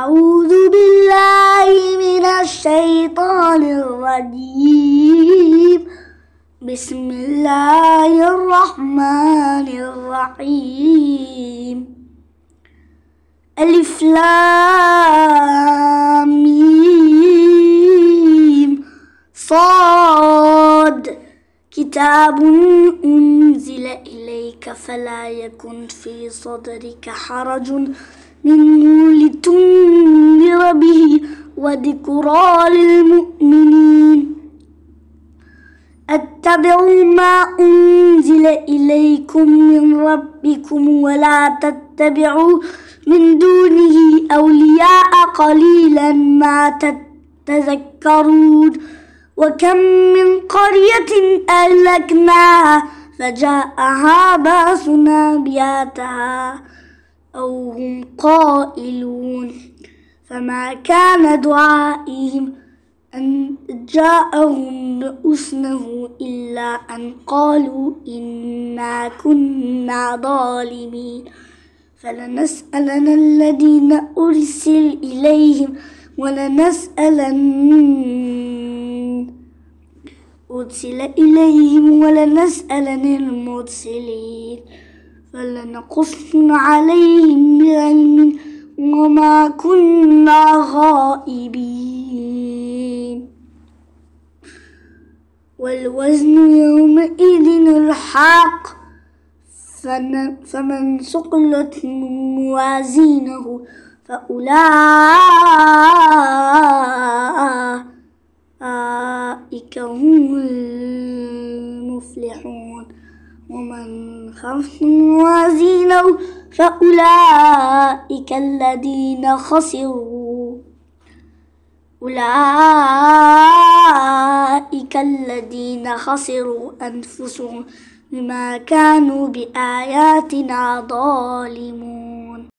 أعوذ بالله من الشيطان الرجيم بسم الله الرحمن الرحيم ألف لام صاد كتاب أنزل إليك فلا يكن في صدرك حرج منه وذكرى للمؤمنين اتبعوا ما أنزل إليكم من ربكم ولا تتبعوا من دونه أولياء قليلا ما تتذكرون وكم من قرية أهلكناها فجاءها بأسنا بياتها أو هم قائلون فما كان دعائهم أن جاءهم بأسنه إلا أن قالوا إنا كنا ظالمين فلنسألن الذين أرسل إليهم ولنسألن أرسل إليهم ولنسألن المرسلين فلنقصن عليهم وما كنا غائبين والوزن يومئذ الحق فمن ثقلت موازينه فأولئك هم المفلحون ومن خف موازينه فأولئك الذين خسروا أولئك الذين خسروا أنفسهم بما كانوا بآياتنا ظالمون